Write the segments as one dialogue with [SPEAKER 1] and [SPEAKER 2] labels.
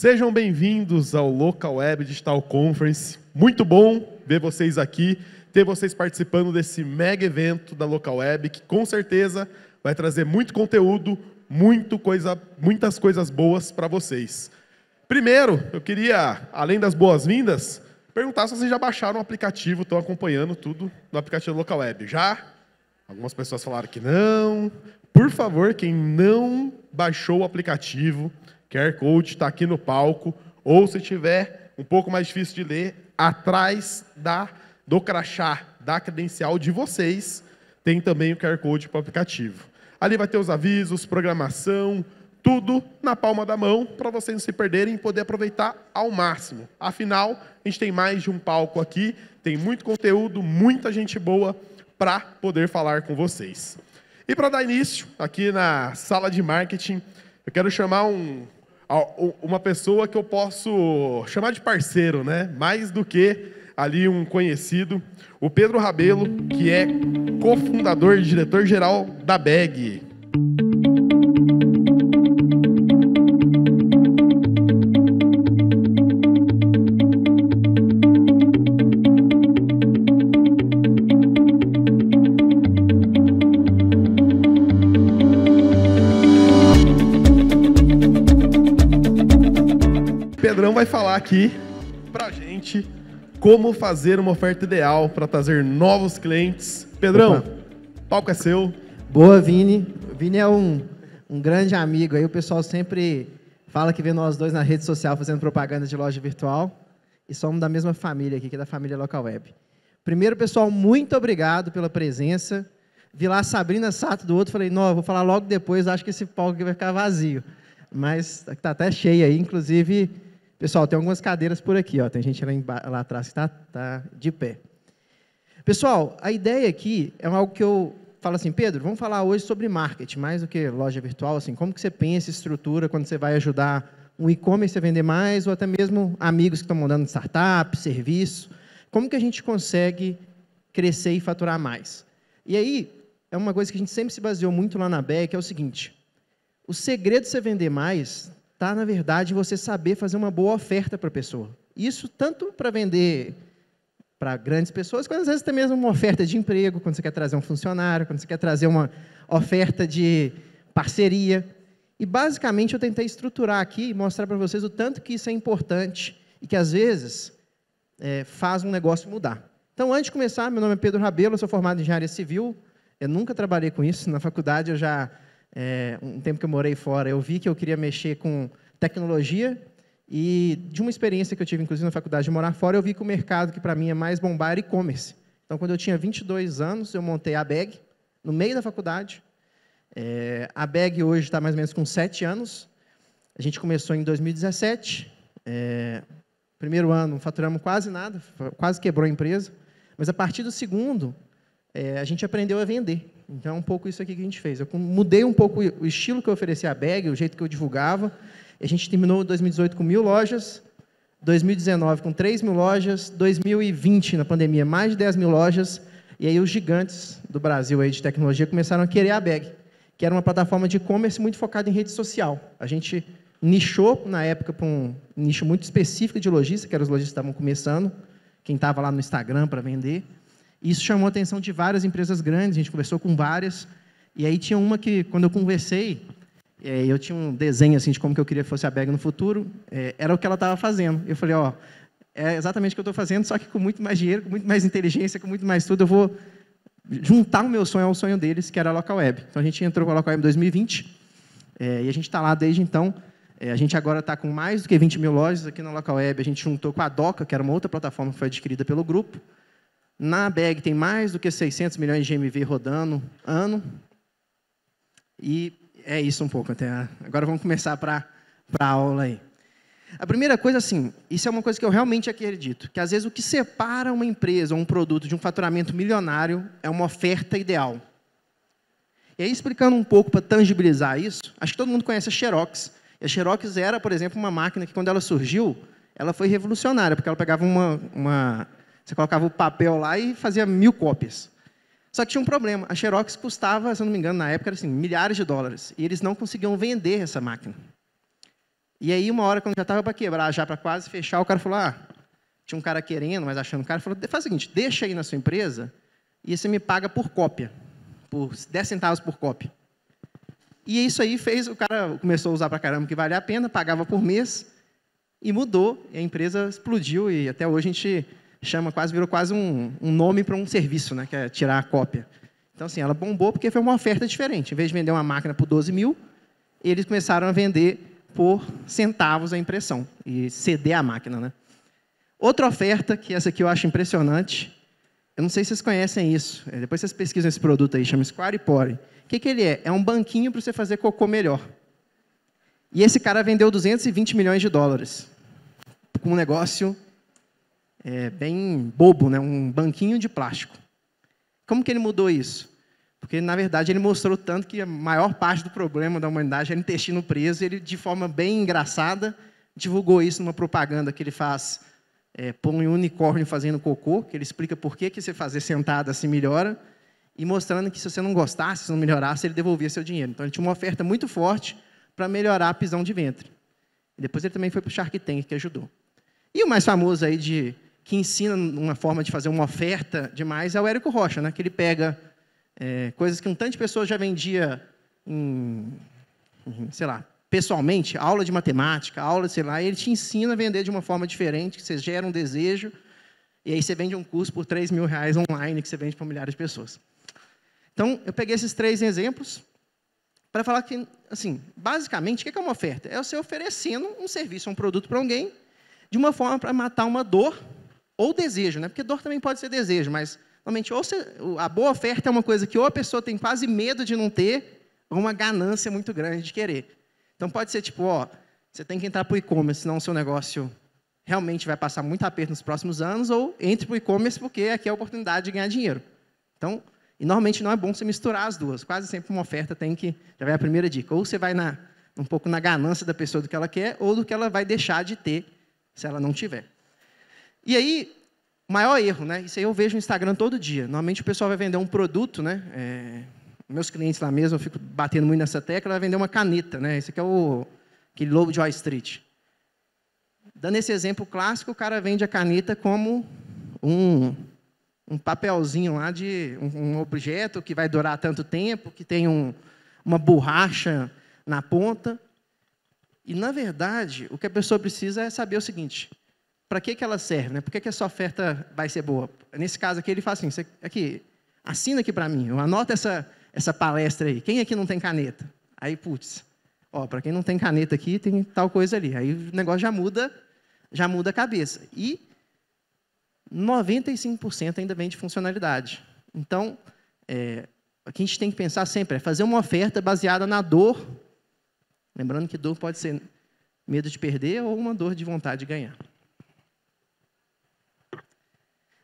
[SPEAKER 1] Sejam bem-vindos ao Local Web Digital Conference. Muito bom ver vocês aqui, ter vocês participando desse mega evento da Local Web, que com certeza vai trazer muito conteúdo, muito coisa, muitas coisas boas para vocês. Primeiro, eu queria, além das boas-vindas, perguntar se vocês já baixaram o aplicativo, estão acompanhando tudo no aplicativo Local Web. Já? Algumas pessoas falaram que não. Por favor, quem não baixou o aplicativo, QR Code está aqui no palco, ou se tiver um pouco mais difícil de ler, atrás da do crachá, da credencial de vocês, tem também o QR Code para o aplicativo. Ali vai ter os avisos, programação, tudo na palma da mão para vocês não se perderem e poder aproveitar ao máximo. Afinal, a gente tem mais de um palco aqui, tem muito conteúdo, muita gente boa para poder falar com vocês. E para dar início, aqui na sala de marketing, eu quero chamar um uma pessoa que eu posso chamar de parceiro, né? Mais do que ali um conhecido, o Pedro Rabelo, que é cofundador e diretor-geral da BEG. vai falar aqui pra gente como fazer uma oferta ideal para trazer novos clientes. Pedrão, Opa. palco é seu. Boa, Vini. O Vini é
[SPEAKER 2] um, um grande amigo aí. O pessoal sempre fala que vê nós dois na rede social fazendo propaganda de loja virtual. E somos da mesma família aqui, que é da família Local Web. Primeiro, pessoal, muito obrigado pela presença. Vi lá a Sabrina Sato do outro, falei, não, vou falar logo depois, acho que esse palco aqui vai ficar vazio. Mas está até cheio aí, inclusive Pessoal, tem algumas cadeiras por aqui, ó. tem gente lá, lá atrás que está tá de pé. Pessoal, a ideia aqui é algo que eu falo assim, Pedro, vamos falar hoje sobre marketing, mais do que loja virtual, assim, como que você pensa, estrutura, quando você vai ajudar um e-commerce a vender mais, ou até mesmo amigos que estão mandando startup, serviço, como que a gente consegue crescer e faturar mais? E aí, é uma coisa que a gente sempre se baseou muito lá na BEC, que é o seguinte, o segredo de você vender mais está, na verdade, você saber fazer uma boa oferta para a pessoa. Isso tanto para vender para grandes pessoas, quanto às vezes até mesmo uma oferta de emprego, quando você quer trazer um funcionário, quando você quer trazer uma oferta de parceria. E basicamente eu tentei estruturar aqui e mostrar para vocês o tanto que isso é importante e que às vezes é, faz um negócio mudar. Então, antes de começar, meu nome é Pedro Rabelo, eu sou formado em engenharia civil. Eu nunca trabalhei com isso. Na faculdade eu já é, um tempo que eu morei fora, eu vi que eu queria mexer com tecnologia e de uma experiência que eu tive, inclusive, na faculdade de morar fora, eu vi que o mercado que para mim é mais bombar era é e-commerce. Então, quando eu tinha 22 anos, eu montei a Bag no meio da faculdade. É, a Bag hoje está mais ou menos com 7 anos. A gente começou em 2017. É, primeiro ano, faturamos quase nada, quase quebrou a empresa. Mas a partir do segundo, é, a gente aprendeu a vender. Então, é um pouco isso aqui que a gente fez. Eu mudei um pouco o estilo que eu oferecia à bag, o jeito que eu divulgava. A gente terminou 2018 com mil lojas, 2019 com 3 mil lojas, 2020 na pandemia mais de 10 mil lojas, e aí os gigantes do Brasil aí de tecnologia começaram a querer a Bag, que era uma plataforma de e-commerce muito focada em rede social. A gente nichou na época para um nicho muito específico de lojista, que eram os lojistas que estavam começando, quem estava lá no Instagram para vender isso chamou a atenção de várias empresas grandes, a gente conversou com várias. E aí tinha uma que, quando eu conversei, é, eu tinha um desenho assim de como que eu queria que fosse a Beg no futuro, é, era o que ela estava fazendo. Eu falei, ó, é exatamente o que eu estou fazendo, só que com muito mais dinheiro, com muito mais inteligência, com muito mais tudo, eu vou juntar o meu sonho ao sonho deles, que era a Local Web. Então a gente entrou com a Local Web em 2020 é, e a gente está lá desde então. É, a gente agora está com mais do que 20 mil lojas aqui na Local Web. A gente juntou com a Doca, que era uma outra plataforma que foi adquirida pelo grupo. Na BEG tem mais do que 600 milhões de GMV rodando ano. E é isso um pouco. Até agora vamos começar para a aula aí. A primeira coisa, assim, isso é uma coisa que eu realmente acredito, que às vezes o que separa uma empresa ou um produto de um faturamento milionário é uma oferta ideal. E aí, explicando um pouco para tangibilizar isso, acho que todo mundo conhece a Xerox. E a Xerox era, por exemplo, uma máquina que, quando ela surgiu, ela foi revolucionária, porque ela pegava uma, uma você colocava o papel lá e fazia mil cópias. Só que tinha um problema. A Xerox custava, se não me engano, na época, assim, milhares de dólares. E eles não conseguiam vender essa máquina. E aí, uma hora, quando já estava para quebrar, já para quase fechar, o cara falou, ah, tinha um cara querendo, mas achando o cara, falou, faz o seguinte, deixa aí na sua empresa e você me paga por cópia, por 10 centavos por cópia. E isso aí fez, o cara começou a usar para caramba que valia a pena, pagava por mês, e mudou, e a empresa explodiu, e até hoje a gente chama quase virou quase um, um nome para um serviço, né, que é tirar a cópia. Então, assim, ela bombou porque foi uma oferta diferente. Em vez de vender uma máquina por 12 mil, eles começaram a vender por centavos a impressão e ceder a máquina. Né? Outra oferta, que essa aqui eu acho impressionante, eu não sei se vocês conhecem isso, é, depois vocês pesquisam esse produto aí, chama Squarepore. O que, que ele é? É um banquinho para você fazer cocô melhor. E esse cara vendeu 220 milhões de dólares. Com um negócio é, bem bobo, né? um banquinho de plástico. Como que ele mudou isso? Porque, na verdade, ele mostrou tanto que a maior parte do problema da humanidade o é intestino preso, e ele, de forma bem engraçada, divulgou isso numa propaganda que ele faz, é, põe um unicórnio fazendo cocô, que ele explica por que, que você fazer sentada assim melhora, e mostrando que se você não gostasse, se não melhorasse, ele devolvia seu dinheiro. Então, ele tinha uma oferta muito forte para melhorar a prisão de ventre. E depois ele também foi para o Shark Tank, que ajudou. E o mais famoso aí de que ensina uma forma de fazer uma oferta demais é o Érico Rocha, né? que ele pega é, coisas que um tanto de pessoas já vendia em, sei lá, pessoalmente, aula de matemática, aula, sei lá, e ele te ensina a vender de uma forma diferente, que você gera um desejo, e aí você vende um curso por 3 mil reais online que você vende para milhares de pessoas. Então, eu peguei esses três exemplos para falar que, assim, basicamente, o que é uma oferta? É você oferecendo um serviço, um produto para alguém, de uma forma para matar uma dor ou desejo, né? Porque dor também pode ser desejo, mas normalmente ou se, a boa oferta é uma coisa que ou a pessoa tem quase medo de não ter, ou uma ganância muito grande de querer. Então pode ser tipo, ó, você tem que entrar para o e-commerce, senão o seu negócio realmente vai passar muito aperto nos próximos anos, ou entre para o e-commerce porque aqui é a oportunidade de ganhar dinheiro. Então, e normalmente não é bom você misturar as duas. Quase sempre uma oferta tem que, já vai a primeira dica, ou você vai na, um pouco na ganância da pessoa do que ela quer, ou do que ela vai deixar de ter se ela não tiver. E aí, maior erro, né? Isso aí eu vejo no Instagram todo dia. Normalmente o pessoal vai vender um produto, né? É, meus clientes lá mesmo, eu fico batendo muito nessa tecla, vai vender uma caneta, né? Esse aqui é o aquele lobo de Wall Street. Dando esse exemplo clássico, o cara vende a caneta como um, um papelzinho lá de um, um objeto que vai durar tanto tempo, que tem um, uma borracha na ponta. E, na verdade, o que a pessoa precisa é saber o seguinte: para que, que ela serve? Né? Por que, que sua oferta vai ser boa? Nesse caso aqui, ele fala assim: aqui, assina aqui para mim, anota essa, essa palestra aí. Quem aqui não tem caneta? Aí, putz, ó, para quem não tem caneta aqui, tem tal coisa ali. Aí o negócio já muda, já muda a cabeça. E 95% ainda vem de funcionalidade. Então, é, o que a gente tem que pensar sempre é fazer uma oferta baseada na dor. Lembrando que dor pode ser medo de perder ou uma dor de vontade de ganhar.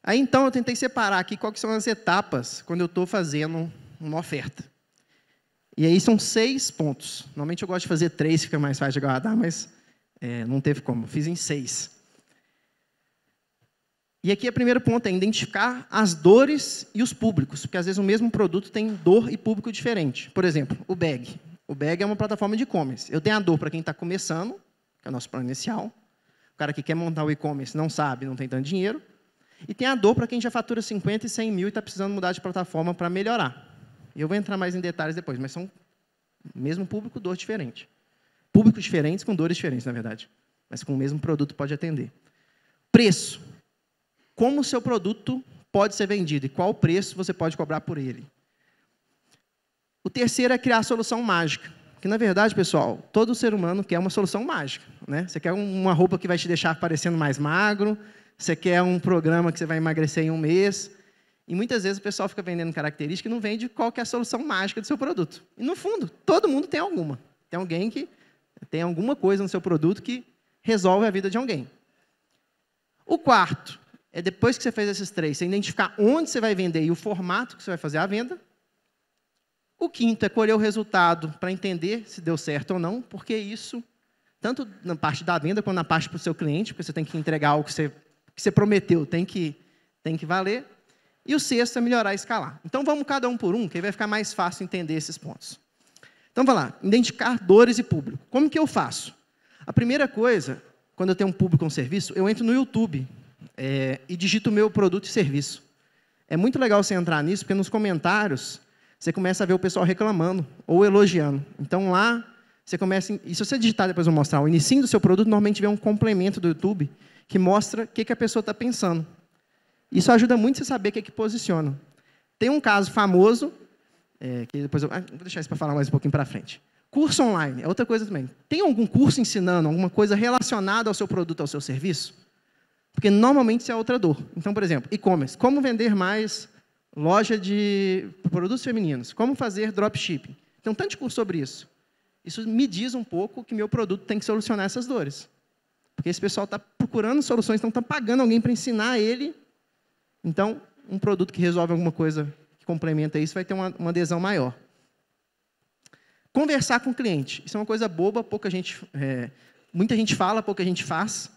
[SPEAKER 2] Aí então eu tentei separar aqui quais são as etapas quando eu estou fazendo uma oferta. E aí são seis pontos. Normalmente eu gosto de fazer três, fica mais fácil de guardar, mas é, não teve como. Fiz em seis. E aqui o primeiro ponto é identificar as dores e os públicos, porque às vezes o mesmo produto tem dor e público diferente. Por exemplo, o Bag. O Bag é uma plataforma de e-commerce. Eu tenho a dor para quem está começando, que é o nosso plano inicial. O cara que quer montar o e-commerce não sabe, não tem tanto dinheiro. E tem a dor para quem já fatura 50 e 100 mil e está precisando mudar de plataforma para melhorar. Eu vou entrar mais em detalhes depois, mas são mesmo público, dor diferente. Públicos diferentes com dores diferentes, na verdade. Mas com o mesmo produto pode atender. Preço. Como o seu produto pode ser vendido e qual preço você pode cobrar por ele. O terceiro é criar solução mágica. Que, na verdade, pessoal, todo ser humano quer uma solução mágica. Né? Você quer uma roupa que vai te deixar parecendo mais magro, você quer um programa que você vai emagrecer em um mês. E muitas vezes o pessoal fica vendendo características e não vende qual que é a solução mágica do seu produto. E no fundo, todo mundo tem alguma. Tem alguém que tem alguma coisa no seu produto que resolve a vida de alguém. O quarto é depois que você fez esses três, você identificar onde você vai vender e o formato que você vai fazer a venda. O quinto é colher o resultado para entender se deu certo ou não, porque isso, tanto na parte da venda quanto na parte para o seu cliente, porque você tem que entregar algo que você que você prometeu tem que, tem que valer. E o sexto é melhorar e escalar. Então vamos cada um por um, que aí vai ficar mais fácil entender esses pontos. Então vamos lá, identificar dores e público. Como que eu faço? A primeira coisa, quando eu tenho um público ou um serviço, eu entro no YouTube é, e digito o meu produto e serviço. É muito legal você entrar nisso, porque nos comentários você começa a ver o pessoal reclamando ou elogiando. Então lá você começa. E se você digitar, depois eu vou mostrar, o início do seu produto, normalmente vem um complemento do YouTube que mostra o que, que a pessoa está pensando. Isso ajuda muito você saber o que, é que posiciona. Tem um caso famoso, é, que depois eu ah, vou deixar isso para falar mais um pouquinho para frente. Curso online é outra coisa também. Tem algum curso ensinando alguma coisa relacionada ao seu produto, ao seu serviço? Porque normalmente isso é outra dor. Então, por exemplo, e-commerce. Como vender mais loja de produtos femininos? Como fazer dropshipping? Tem um tanto de curso sobre isso. Isso me diz um pouco que meu produto tem que solucionar essas dores. Porque esse pessoal está procurando soluções, então está pagando alguém para ensinar ele. Então, um produto que resolve alguma coisa que complementa isso vai ter uma, uma adesão maior. Conversar com o cliente. Isso é uma coisa boba, pouca gente, é, muita gente fala, pouca gente faz,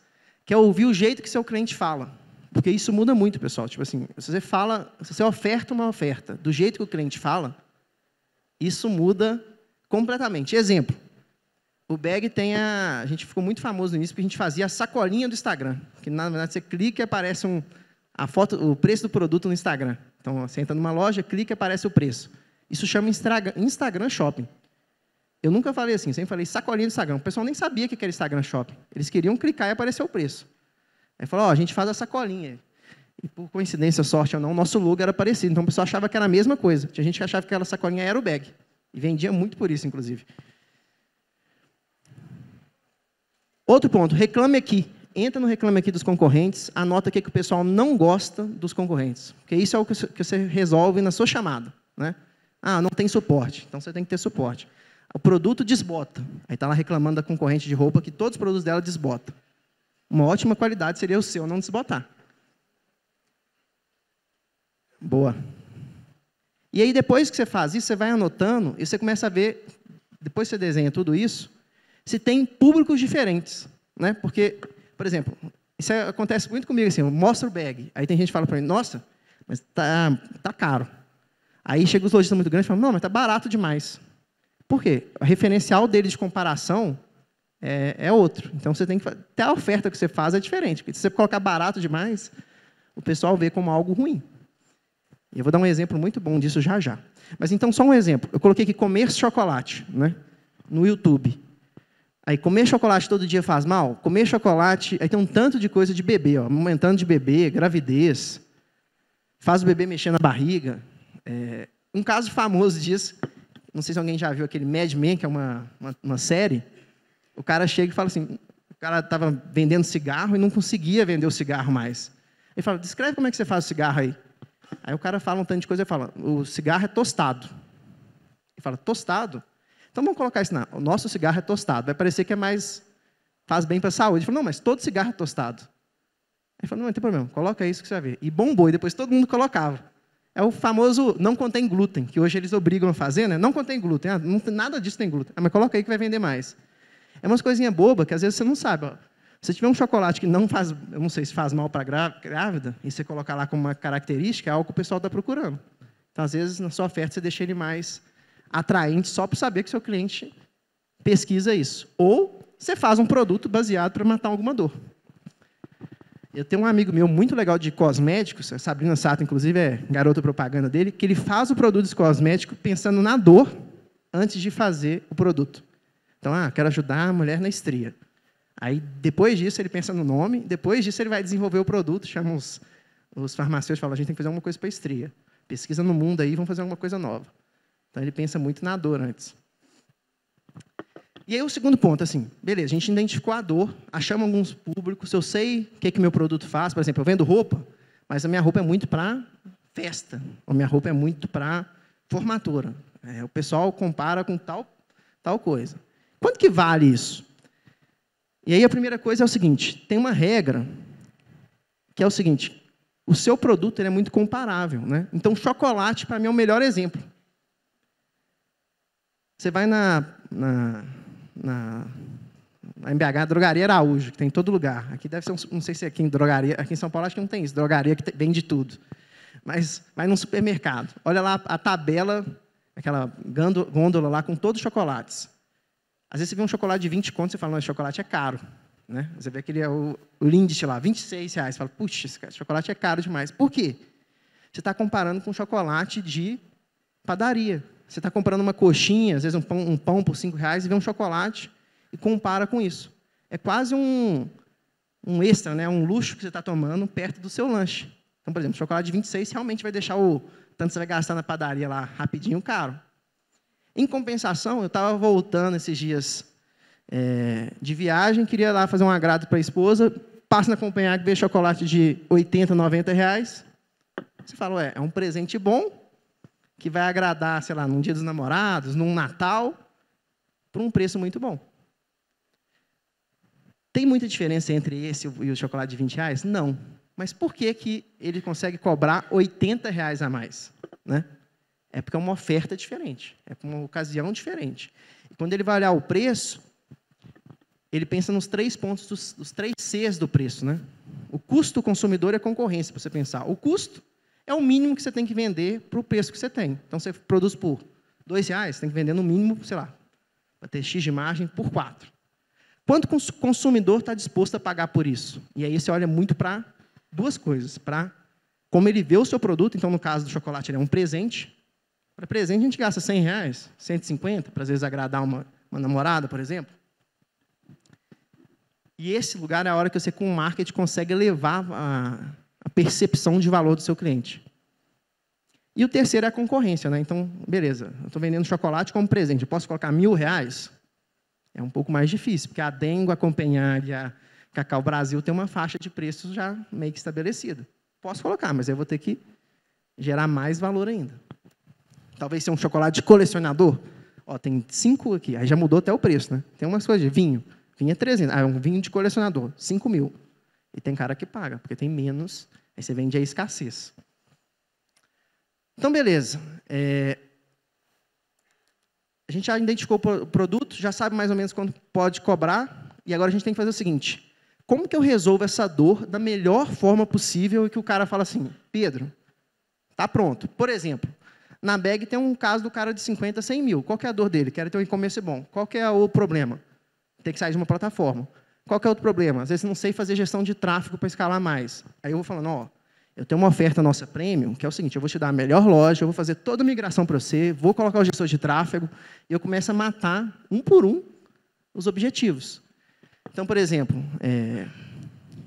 [SPEAKER 2] que é ouvir o jeito que seu cliente fala. Porque isso muda muito, pessoal. Tipo assim, se você fala, se você oferta uma oferta do jeito que o cliente fala, isso muda completamente. Exemplo, o bag tem a. A gente ficou muito famoso no início porque a gente fazia a sacolinha do Instagram. Que na verdade você clica e aparece um, a foto, o preço do produto no Instagram. Então você entra numa loja, clica e aparece o preço. Isso chama Instagram Shopping. Eu nunca falei assim, sempre falei sacolinha do Instagram. O pessoal nem sabia o que era Instagram Shopping. Eles queriam clicar e aparecer o preço. Aí falou, a gente faz a sacolinha. E por coincidência, sorte ou não, nosso logo era parecido. Então o pessoal achava que era a mesma coisa. Tinha gente que achava que aquela sacolinha era o bag. E vendia muito por isso, inclusive. Outro ponto, reclame aqui. Entra no reclame aqui dos concorrentes, anota o que, que o pessoal não gosta dos concorrentes. Porque isso é o que você resolve na sua chamada. Né? Ah, não tem suporte. Então você tem que ter suporte. O produto desbota. Aí está lá reclamando da concorrente de roupa que todos os produtos dela desbotam. Uma ótima qualidade seria o seu não desbotar. Boa. E aí, depois que você faz isso, você vai anotando e você começa a ver. Depois que você desenha tudo isso, se tem públicos diferentes. Né? Porque, por exemplo, isso é, acontece muito comigo, assim, eu mostro o bag. Aí tem gente que fala para mim, nossa, mas tá, tá caro. Aí chega os lojistas muito grandes e falam, não, mas tá barato demais. Por quê? O referencial dele de comparação é, é outro. Então você tem que até a oferta que você faz é diferente. Porque se você colocar barato demais, o pessoal vê como algo ruim. Eu vou dar um exemplo muito bom disso já já. Mas então só um exemplo. Eu coloquei aqui comer chocolate, né, no YouTube. Aí comer chocolate todo dia faz mal? Comer chocolate, aí tem um tanto de coisa de bebê, ó, aumentando de bebê, gravidez, faz o bebê mexer na barriga. É, um caso famoso disso, não sei se alguém já viu aquele Mad Men, que é uma, uma, uma série, o cara chega e fala assim, o cara estava vendendo cigarro e não conseguia vender o cigarro mais. Ele fala, descreve como é que você faz o cigarro aí. Aí o cara fala um tanto de coisa e fala, o cigarro é tostado. Ele fala, tostado? Então vamos colocar isso na. O nosso cigarro é tostado. Vai parecer que é mais. faz bem para a saúde. Ele falou, não, mas todo cigarro é tostado. Ele falou, não, não tem problema, coloca isso que você vai ver. E bombou, e depois todo mundo colocava. É o famoso não contém glúten, que hoje eles obrigam a fazer, né? Não contém glúten, ah, não, nada disso tem glúten. Ah, mas coloca aí que vai vender mais. É umas coisinhas bobas que às vezes você não sabe. Ó. Se tiver um chocolate que não faz, eu não sei se faz mal para grávida, e você colocar lá como uma característica, é algo que o pessoal está procurando. Então, às vezes, na sua oferta, você deixa ele mais atraente só para saber que seu cliente pesquisa isso. Ou você faz um produto baseado para matar alguma dor. Eu tenho um amigo meu muito legal de cosméticos, a Sabrina Sato, inclusive, é garota propaganda dele, que ele faz o produto cosmético pensando na dor antes de fazer o produto. Então, ah, quero ajudar a mulher na estria. Aí, depois disso, ele pensa no nome, depois disso, ele vai desenvolver o produto, chama os, os farmacêuticos e fala, a gente tem que fazer alguma coisa para estria. Pesquisa no mundo aí, vamos fazer alguma coisa nova. Então ele pensa muito na dor antes. E aí o segundo ponto, assim, beleza, a gente identificou a dor, achamos alguns públicos, eu sei o que, que meu produto faz, por exemplo, eu vendo roupa, mas a minha roupa é muito para festa, a minha roupa é muito para formatura. É, o pessoal compara com tal, tal coisa. Quanto que vale isso? E aí a primeira coisa é o seguinte, tem uma regra que é o seguinte, o seu produto é muito comparável, né? Então chocolate para mim é o melhor exemplo. Você vai na, na, na, na MBH, Drogaria Araújo, que tem em todo lugar. Aqui deve ser, um, não sei se é aqui em drogaria, aqui em São Paulo acho que não tem isso, drogaria que vende tudo. Mas vai num supermercado, olha lá a tabela, aquela gôndola lá com todos os chocolates. Às vezes você vê um chocolate de 20 contos e fala, não, esse chocolate é caro. Né? Você vê aquele é o Lindt lá, 26 reais. Você fala, puxa, esse chocolate é caro demais. Por quê? Você está comparando com chocolate de padaria. Você está comprando uma coxinha, às vezes um pão, um pão por cinco reais, e vê um chocolate e compara com isso. É quase um, um extra, né? um luxo que você está tomando perto do seu lanche. Então, por exemplo, chocolate de 26 realmente vai deixar o tanto que você vai gastar na padaria lá rapidinho caro. Em compensação, eu estava voltando esses dias é, de viagem, queria lá fazer um agrado para a esposa, passa na Copenhague, vê chocolate de 80, 90 reais. Você fala, é um presente bom, que vai agradar, sei lá, num dia dos namorados, num Natal, por um preço muito bom. Tem muita diferença entre esse e o chocolate de 20 reais? Não. Mas por que, que ele consegue cobrar 80 reais a mais? Né? É porque é uma oferta diferente, é uma ocasião diferente. E quando ele vai olhar o preço, ele pensa nos três pontos, dos, dos três Cs do preço. Né? O custo consumidor é concorrência, para você pensar. O custo, é o mínimo que você tem que vender para o preço que você tem. Então, você produz por R$ reais, você tem que vender no mínimo, sei lá, para ter X de margem, por 4. Quanto o consumidor está disposto a pagar por isso? E aí você olha muito para duas coisas. Para como ele vê o seu produto, então, no caso do chocolate, ele é um presente. Para presente, a gente gasta 100 reais, 150, para às vezes agradar uma, uma namorada, por exemplo. E esse lugar é a hora que você, com o marketing, consegue levar a, percepção de valor do seu cliente. E o terceiro é a concorrência, né? Então, beleza, eu estou vendendo chocolate como presente, eu posso colocar mil reais? É um pouco mais difícil, porque a Dengo, a Companhia, e a Cacau Brasil tem uma faixa de preços já meio que estabelecida. Posso colocar, mas eu vou ter que gerar mais valor ainda. Talvez seja um chocolate de colecionador. Ó, tem cinco aqui, aí já mudou até o preço, né? Tem umas coisas de vinho. Vinho é 300, ah, é um vinho de colecionador, 5 mil. E tem cara que paga, porque tem menos Aí você vende a escassez. Então, beleza. É... A gente já identificou o produto, já sabe mais ou menos quanto pode cobrar, e agora a gente tem que fazer o seguinte: como que eu resolvo essa dor da melhor forma possível e que o cara fala assim, Pedro, tá pronto. Por exemplo, na bag tem um caso do cara de 50, 100 mil. Qual é a dor dele? Quero ter um e-commerce bom. Qual é o problema? Tem que sair de uma plataforma. Qual que é outro problema? Às vezes não sei fazer gestão de tráfego para escalar mais. Aí eu vou falando, ó, eu tenho uma oferta nossa premium, que é o seguinte, eu vou te dar a melhor loja, eu vou fazer toda a migração para você, vou colocar o gestor de tráfego, e eu começo a matar, um por um, os objetivos. Então, por exemplo, é,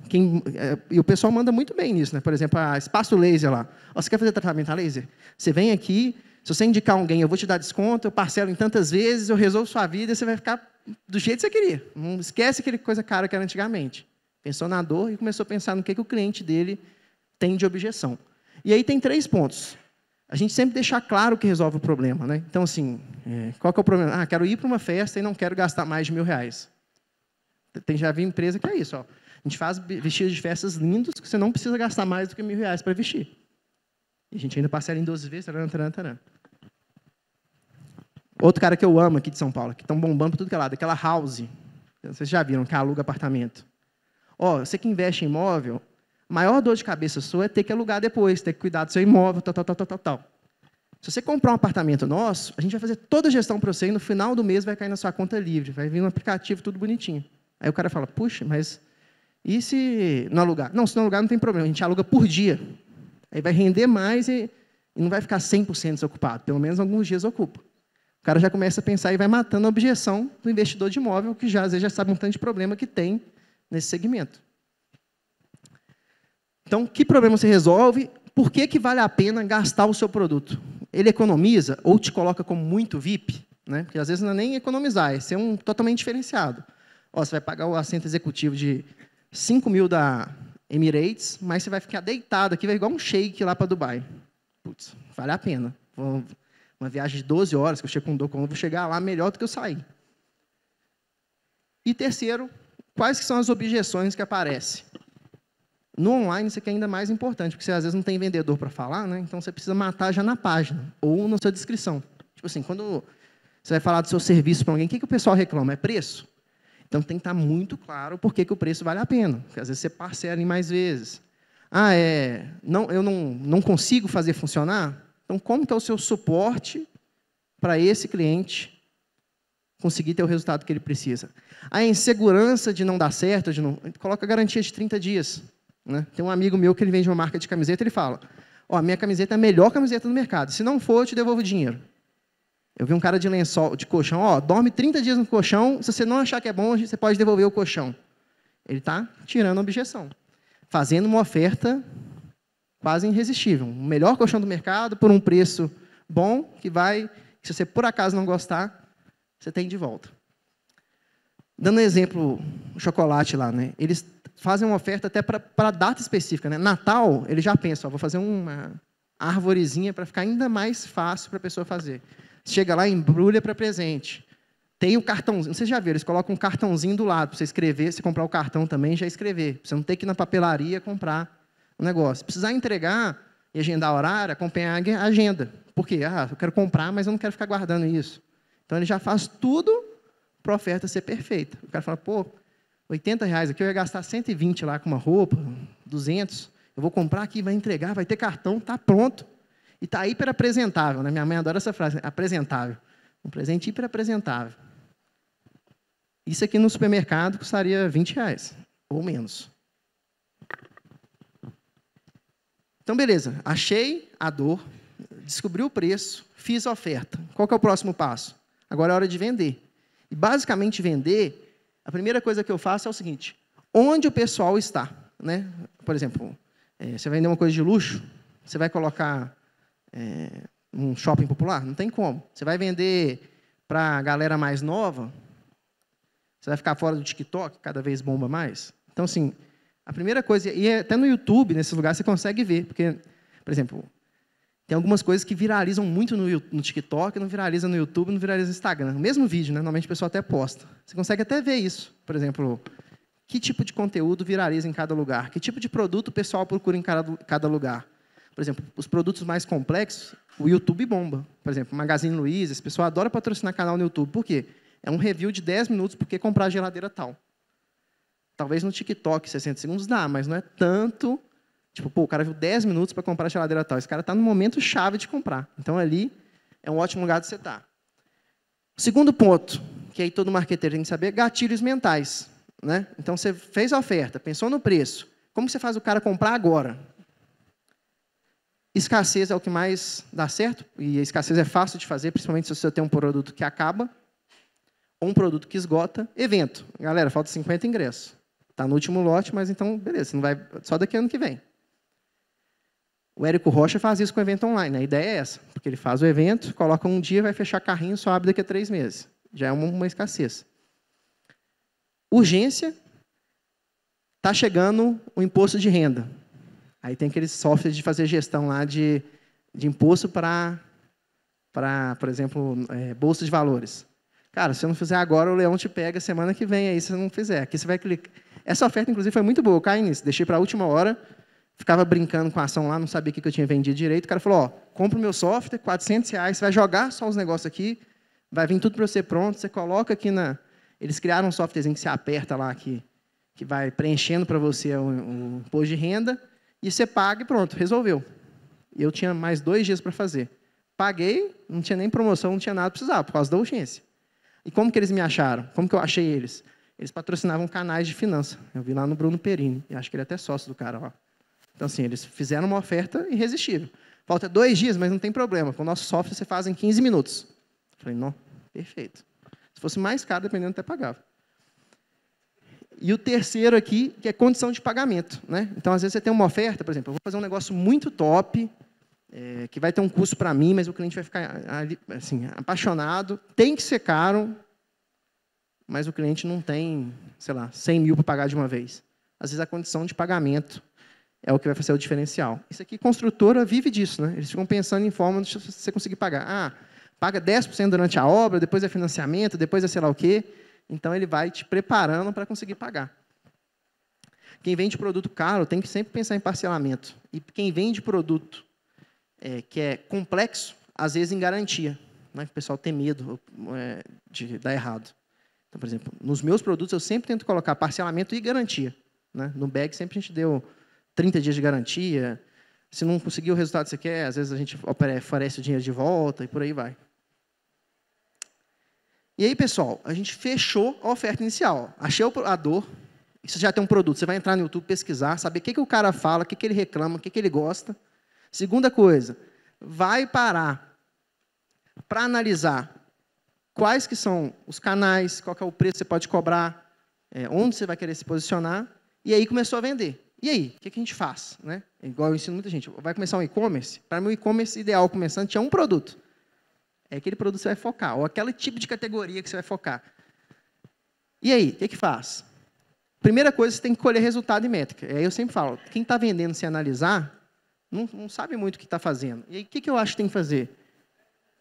[SPEAKER 2] quem, é, e o pessoal manda muito bem nisso, né? Por exemplo, a Espaço Laser lá. Ó, você quer fazer tratamento a laser? Você vem aqui, se você indicar alguém, eu vou te dar desconto, eu parcelo em tantas vezes, eu resolvo sua vida, você vai ficar do jeito que você queria. Não esquece aquele coisa cara que era antigamente. Pensou na dor e começou a pensar no que, que o cliente dele tem de objeção. E aí tem três pontos. A gente sempre deixa claro que resolve o problema, né? Então, assim, é, qual que é o problema? Ah, quero ir para uma festa e não quero gastar mais de mil reais. Tem, já vi empresa que é isso, ó. A gente faz vestidos de festas lindos que você não precisa gastar mais do que mil reais para vestir. E a gente ainda parcela em 12 vezes, taran, taran, taran. Outro cara que eu amo aqui de São Paulo, que estão bombando por tudo que é lado, aquela house. Vocês já viram, que é aluga apartamento. Ó, oh, você que investe em imóvel, a maior dor de cabeça sua é ter que alugar depois, ter que cuidar do seu imóvel, tal, tal, tal, tal, tal, tal. Se você comprar um apartamento nosso, a gente vai fazer toda a gestão para você e no final do mês vai cair na sua conta livre, vai vir um aplicativo tudo bonitinho. Aí o cara fala, puxa, mas e se não alugar? Não, se não alugar não tem problema, a gente aluga por dia. Aí vai render mais e, e não vai ficar 100% desocupado, pelo menos alguns dias ocupa. O cara já começa a pensar e vai matando a objeção do investidor de imóvel, que já, às vezes já sabe um tanto de problema que tem nesse segmento. Então, que problema você resolve? Por que, que vale a pena gastar o seu produto? Ele economiza ou te coloca como muito VIP? Né? Porque às vezes não é nem economizar, é ser um totalmente diferenciado. Ó, você vai pagar o assento executivo de 5 mil da Emirates, mas você vai ficar deitado aqui, vai igual um shake lá para Dubai. Putz, vale a pena. Vou uma viagem de 12 horas, que eu chego com um eu vou chegar lá melhor do que eu saí. E terceiro, quais que são as objeções que aparecem? No online, isso aqui é ainda mais importante, porque você às vezes não tem vendedor para falar, né? então você precisa matar já na página ou na sua descrição. Tipo assim, quando você vai falar do seu serviço para alguém, o que, que o pessoal reclama? É preço? Então tem que estar tá muito claro por que, que o preço vale a pena, porque às vezes você parcela em mais vezes. Ah, é, não, eu não, não consigo fazer funcionar? Então, como está é o seu suporte para esse cliente conseguir ter o resultado que ele precisa? A insegurança de não dar certo, de não... coloca garantia de 30 dias. Né? Tem um amigo meu que ele vende uma marca de camiseta, ele fala, ó, minha camiseta é a melhor camiseta do mercado, se não for, eu te devolvo o dinheiro. Eu vi um cara de lençol, de colchão, ó, dorme 30 dias no colchão, se você não achar que é bom, você pode devolver o colchão. Ele está tirando a objeção, fazendo uma oferta quase irresistível. O melhor colchão do mercado por um preço bom que vai, se você por acaso não gostar, você tem de volta. Dando um exemplo, o chocolate lá, né? Eles fazem uma oferta até para data específica, né? Natal, ele já pensa, ó, vou fazer uma arvorezinha para ficar ainda mais fácil para a pessoa fazer. Chega lá, embrulha para presente. Tem o cartãozinho, vocês já viram, eles colocam um cartãozinho do lado para você escrever, se comprar o cartão também, já escrever. você não tem que ir na papelaria comprar o negócio. Precisar entregar e agendar horário, acompanhar a agenda. Por quê? Ah, eu quero comprar, mas eu não quero ficar guardando isso. Então ele já faz tudo para a oferta ser perfeita. O cara fala, pô, 80 reais aqui, eu ia gastar 120 lá com uma roupa, 200. Eu vou comprar aqui, vai entregar, vai ter cartão, tá pronto. E tá hiper apresentável, né? Minha mãe adora essa frase, apresentável. Um presente hiper apresentável. Isso aqui no supermercado custaria 20 reais, ou menos. Então, beleza, achei a dor, descobri o preço, fiz a oferta. Qual é o próximo passo? Agora é hora de vender. E basicamente vender, a primeira coisa que eu faço é o seguinte: onde o pessoal está, né? Por exemplo, é, você vai vender uma coisa de luxo, você vai colocar é, um shopping popular, não tem como. Você vai vender para a galera mais nova, você vai ficar fora do TikTok, cada vez bomba mais. Então, assim, a primeira coisa, e é até no YouTube, nesses lugares, você consegue ver, porque, por exemplo, tem algumas coisas que viralizam muito no, no TikTok, não viraliza no YouTube, não viraliza no Instagram. O mesmo vídeo, né? Normalmente o pessoal até posta. Você consegue até ver isso. Por exemplo, que tipo de conteúdo viraliza em cada lugar? Que tipo de produto o pessoal procura em cada, cada lugar? Por exemplo, os produtos mais complexos, o YouTube bomba. Por exemplo, Magazine Luiza, esse pessoal adora patrocinar canal no YouTube. Por quê? É um review de 10 minutos porque comprar a geladeira tal. Talvez no TikTok, 60 segundos dá, mas não é tanto. Tipo, pô, o cara viu 10 minutos para comprar a geladeira tal. Esse cara está no momento chave de comprar. Então, ali é um ótimo lugar de você estar. Tá. Segundo ponto, que aí todo marqueteiro tem que saber, gatilhos mentais. Né? Então, você fez a oferta, pensou no preço. Como você faz o cara comprar agora? Escassez é o que mais dá certo, e a escassez é fácil de fazer, principalmente se você tem um produto que acaba, ou um produto que esgota. Evento. Galera, falta 50 ingressos. Está no último lote, mas então, beleza, não vai só daqui ano que vem. O Érico Rocha faz isso com o evento online. A ideia é essa, porque ele faz o evento, coloca um dia, vai fechar carrinho, só abre daqui a três meses. Já é uma, uma escassez. Urgência, está chegando o imposto de renda. Aí tem aqueles softwares de fazer gestão lá de, de imposto para, para, por exemplo, é, bolsa de valores. Cara, se você não fizer agora, o leão te pega semana que vem, aí se você não fizer. Aqui você vai clicar essa oferta, inclusive, foi muito boa. Eu caí nisso. Deixei para a última hora, ficava brincando com a ação lá, não sabia o que eu tinha vendido direito. O cara falou, ó, compra o meu software, 400 reais, você vai jogar só os negócios aqui, vai vir tudo para você pronto, você coloca aqui na... Eles criaram um softwarezinho que você aperta lá, que, que vai preenchendo para você o, um, um imposto de renda, e você paga e pronto, resolveu. Eu tinha mais dois dias para fazer. Paguei, não tinha nem promoção, não tinha nada para precisar, por causa da urgência. E como que eles me acharam? Como que eu achei eles? eles patrocinavam canais de finança. Eu vi lá no Bruno Perini, e acho que ele é até sócio do cara lá. Então, assim, eles fizeram uma oferta irresistível. Falta dois dias, mas não tem problema. Com o nosso software, você faz em 15 minutos. Eu falei, não, perfeito. Se fosse mais caro, dependendo, até pagava. E o terceiro aqui, que é condição de pagamento. Né? Então, às vezes, você tem uma oferta, por exemplo, eu vou fazer um negócio muito top, é, que vai ter um custo para mim, mas o cliente vai ficar assim, apaixonado, tem que ser caro, mas o cliente não tem, sei lá, 100 mil para pagar de uma vez. Às vezes a condição de pagamento é o que vai fazer o diferencial. Isso aqui, construtora vive disso, né? Eles ficam pensando em forma de você conseguir pagar. Ah, paga 10% durante a obra, depois é financiamento, depois é sei lá o quê. Então ele vai te preparando para conseguir pagar. Quem vende produto caro tem que sempre pensar em parcelamento. E quem vende produto é, que é complexo, às vezes em garantia. Né? O pessoal tem medo é, de dar errado. Então, por exemplo, nos meus produtos eu sempre tento colocar parcelamento e garantia. Né? No bag sempre a gente deu 30 dias de garantia. Se não conseguir o resultado que você quer, às vezes a gente oferece o dinheiro de volta e por aí vai. E aí, pessoal, a gente fechou a oferta inicial. Achei a dor. Você já tem um produto, você vai entrar no YouTube, pesquisar, saber o que, que o cara fala, o que, que ele reclama, o que, que ele gosta. Segunda coisa, vai parar para analisar quais que são os canais, qual é o preço que você pode cobrar, é, onde você vai querer se posicionar. E aí começou a vender. E aí, o que, que, a gente faz? Né? É igual eu ensino muita gente, vai começar um e-commerce? Para mim, o e-commerce ideal começante é um produto. É aquele produto que você vai focar, ou aquele tipo de categoria que você vai focar. E aí, o que, que faz? Primeira coisa, você tem que colher resultado e métrica. Aí eu sempre falo, quem está vendendo sem analisar, não, não, sabe muito o que está fazendo. E aí, o que, que eu acho que tem que fazer?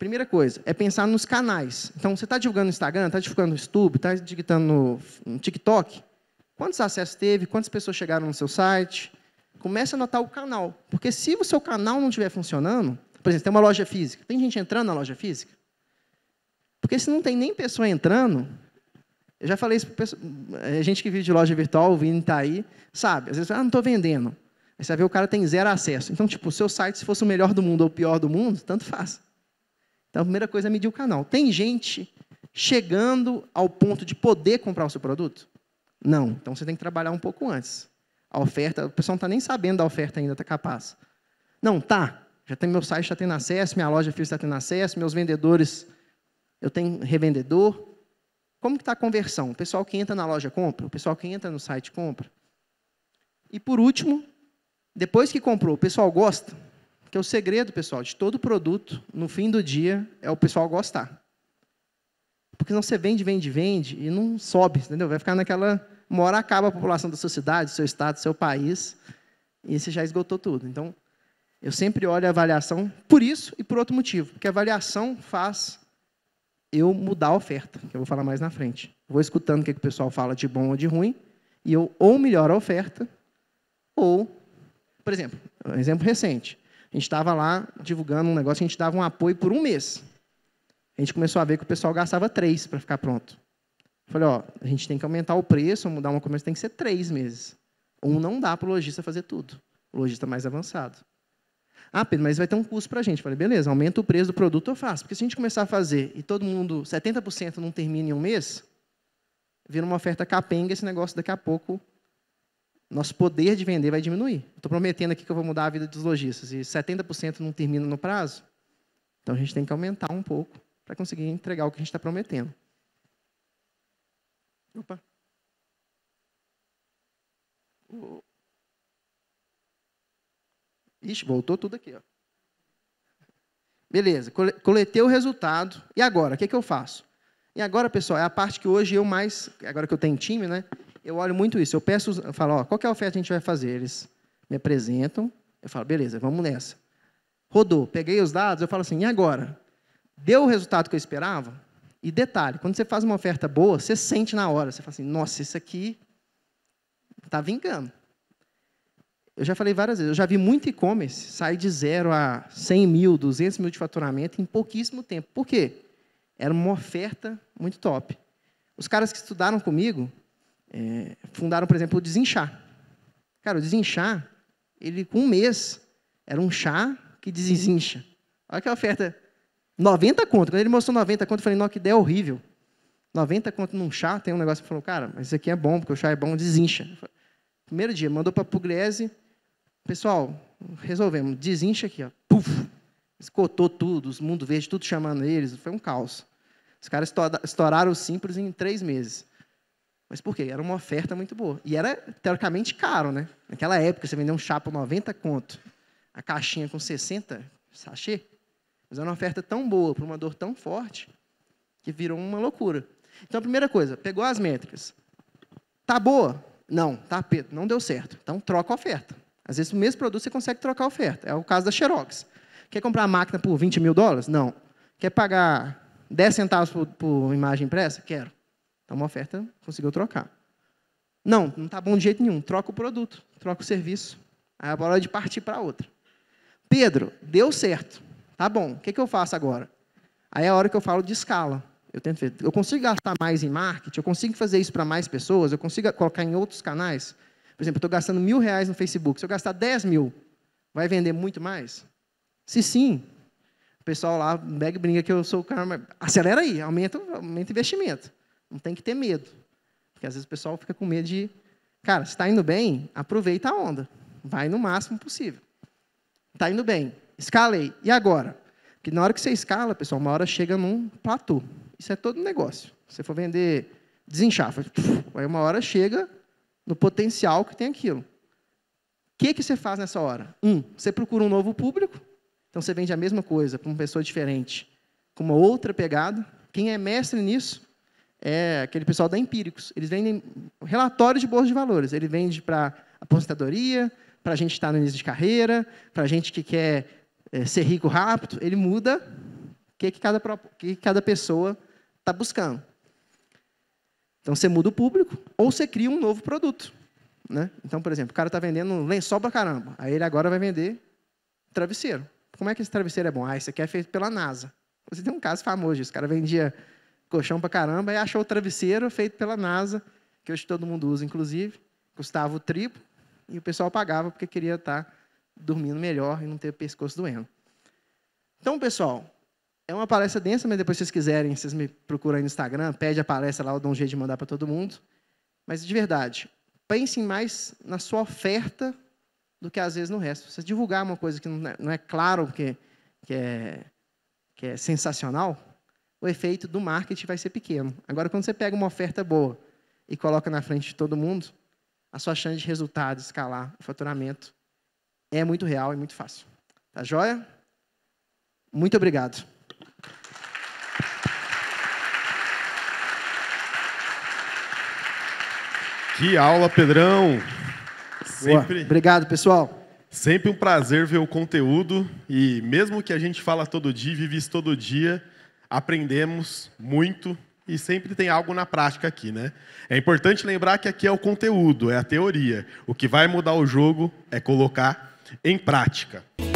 [SPEAKER 2] Primeira coisa é pensar nos canais. Então, você está divulgando no Instagram, está divulgando no YouTube, está digitando no TikTok. Quantos acessos teve? Quantas pessoas chegaram no seu site? Comece a anotar o canal. Porque se o seu canal não estiver funcionando, por exemplo, tem uma loja física. Tem gente entrando na loja física? Porque se não tem nem pessoa entrando, eu já falei isso para a é, gente que vive de loja virtual, ouvindo está aí, sabe? Às vezes, ah, não estou vendendo. Aí você vai ver o cara tem zero acesso. Então, tipo, o seu site, se fosse o melhor do mundo ou o pior do mundo, tanto faz. Então, a primeira coisa é medir o canal. Tem gente chegando ao ponto de poder comprar o seu produto? Não. Então, você tem que trabalhar um pouco antes. A oferta, o pessoal não está nem sabendo da oferta ainda, está capaz. Não, tá. Já tem meu site, está tendo acesso, minha loja física está tendo acesso, meus vendedores, eu tenho revendedor. Como que está a conversão? O pessoal que entra na loja compra? O pessoal que entra no site compra? E, por último, depois que comprou, o pessoal gosta? Porque o segredo, pessoal, de todo produto, no fim do dia, é o pessoal gostar. Porque não você vende, vende, vende e não sobe, entendeu? Vai ficar naquela. Uma hora acaba a população da sua cidade, do seu estado, do seu país, e você já esgotou tudo. Então, eu sempre olho a avaliação por isso e por outro motivo, porque a avaliação faz eu mudar a oferta, que eu vou falar mais na frente. vou escutando o que, que o pessoal fala de bom ou de ruim, e eu ou melhoro a oferta, ou, por exemplo, um exemplo recente. A gente estava lá divulgando um negócio, a gente dava um apoio por um mês. A gente começou a ver que o pessoal gastava três para ficar pronto. falei, ó, a gente tem que aumentar o preço, mudar uma coisa, tem que ser três meses. Um não dá para o lojista fazer tudo. O lojista mais avançado. Ah, Pedro, mas vai ter um custo para a gente. falei, beleza, aumenta o preço do produto, eu faço. Porque se a gente começar a fazer e todo mundo, 70% não termina em um mês, vira uma oferta capenga, esse negócio daqui a pouco nosso poder de vender vai diminuir. Estou prometendo aqui que eu vou mudar a vida dos lojistas e 70% não termina no prazo. Então a gente tem que aumentar um pouco para conseguir entregar o que a gente está prometendo. Opa. Ixi, voltou tudo aqui. Ó. Beleza, coletei o resultado. E agora? O que, é que eu faço? E agora, pessoal, é a parte que hoje eu mais. Agora que eu tenho time, né? eu olho muito isso. Eu peço, eu falo, ó, qual é a oferta que a gente vai fazer? Eles me apresentam, eu falo, beleza, vamos nessa. Rodou, peguei os dados, eu falo assim, e agora? Deu o resultado que eu esperava? E detalhe, quando você faz uma oferta boa, você sente na hora, você fala assim, nossa, isso aqui está vingando. Eu já falei várias vezes, eu já vi muito e-commerce sair de zero a 100 mil, 200 mil de faturamento em pouquíssimo tempo. Por quê? Era uma oferta muito top. Os caras que estudaram comigo, é, fundaram, por exemplo, o Desinchar. Cara, o Desinchar, ele com um mês, era um chá que desincha. Olha que oferta, 90 conto. Quando ele mostrou 90 conto, eu falei, não, que ideia horrível. 90 conto num chá, tem um negócio que falou, cara, mas isso aqui é bom, porque o chá é bom, desincha. Falei, Primeiro dia, mandou para a Pugliese, pessoal, resolvemos, desincha aqui, ó, puf, escotou tudo, os Mundo Verde, tudo chamando eles, foi um caos. Os caras estouraram o simples em três meses. Mas por quê? Era uma oferta muito boa. E era, teoricamente, caro, né? Naquela época, você vendeu um chá por 90 conto, a caixinha com 60 sachê. Mas era uma oferta tão boa, para uma dor tão forte, que virou uma loucura. Então, a primeira coisa, pegou as métricas. Tá boa? Não, tá, Pedro, não deu certo. Então, troca a oferta. Às vezes, o mesmo produto você consegue trocar a oferta. É o caso da Xerox. Quer comprar a máquina por 20 mil dólares? Não. Quer pagar 10 centavos por, por imagem impressa? Quero. Então, uma oferta conseguiu trocar. Não, não está bom de jeito nenhum. Troca o produto, troca o serviço. Aí é hora de partir para outra. Pedro, deu certo. Tá bom, o que, que eu faço agora? Aí é a hora que eu falo de escala. Eu tento ver, eu consigo gastar mais em marketing, eu consigo fazer isso para mais pessoas, eu consigo colocar em outros canais. Por exemplo, eu estou gastando mil reais no Facebook. Se eu gastar 10 mil, vai vender muito mais? Se sim, o pessoal lá, o Beg brinca que eu sou o cara. Acelera aí, aumenta, aumenta o investimento. Não tem que ter medo. Porque às vezes o pessoal fica com medo de. Cara, se está indo bem, aproveita a onda. Vai no máximo possível. Está indo bem. Escalei. E agora? Porque na hora que você escala, pessoal, uma hora chega num platô. Isso é todo um negócio. Se você for vender desenchafa, aí uma hora chega no potencial que tem aquilo. O que, que você faz nessa hora? Um, você procura um novo público, então você vende a mesma coisa para uma pessoa diferente, com uma outra pegada. Quem é mestre nisso é aquele pessoal da Empíricos. Eles vendem relatórios de bolsa de valores. Ele vende para aposentadoria, para a gente que está no início de carreira, para a gente que quer é, ser rico rápido. Ele muda o que, que, cada, que cada pessoa está buscando. Então, você muda o público ou você cria um novo produto. Né? Então, por exemplo, o cara está vendendo lençol para caramba. Aí ele agora vai vender travesseiro. Como é que esse travesseiro é bom? Ah, esse aqui é feito pela NASA. Você tem um caso famoso disso. O cara vendia colchão pra caramba, e achou o travesseiro feito pela NASA, que hoje todo mundo usa, inclusive. Custava o triplo, e o pessoal pagava porque queria estar tá dormindo melhor e não ter o pescoço doendo. Então, pessoal, é uma palestra densa, mas depois, se vocês quiserem, vocês me procuram aí no Instagram, pede a palestra lá, eu dou um jeito de mandar para todo mundo. Mas, de verdade, pensem mais na sua oferta do que, às vezes, no resto. Você divulgar uma coisa que não é, não é claro, que, que, é, que é sensacional, o efeito do marketing vai ser pequeno. Agora, quando você pega uma oferta boa e coloca na frente de todo mundo, a sua chance de resultado, escalar o faturamento é muito real e muito fácil. Tá joia? Muito
[SPEAKER 1] obrigado. Que aula, Pedrão! Sempre. Boa. Obrigado, pessoal. Sempre um prazer ver o conteúdo e mesmo que a gente fala todo dia, vive isso todo dia, aprendemos muito e sempre tem algo na prática aqui, né? É importante lembrar que aqui é o conteúdo, é a teoria. O que vai mudar o jogo é colocar em prática.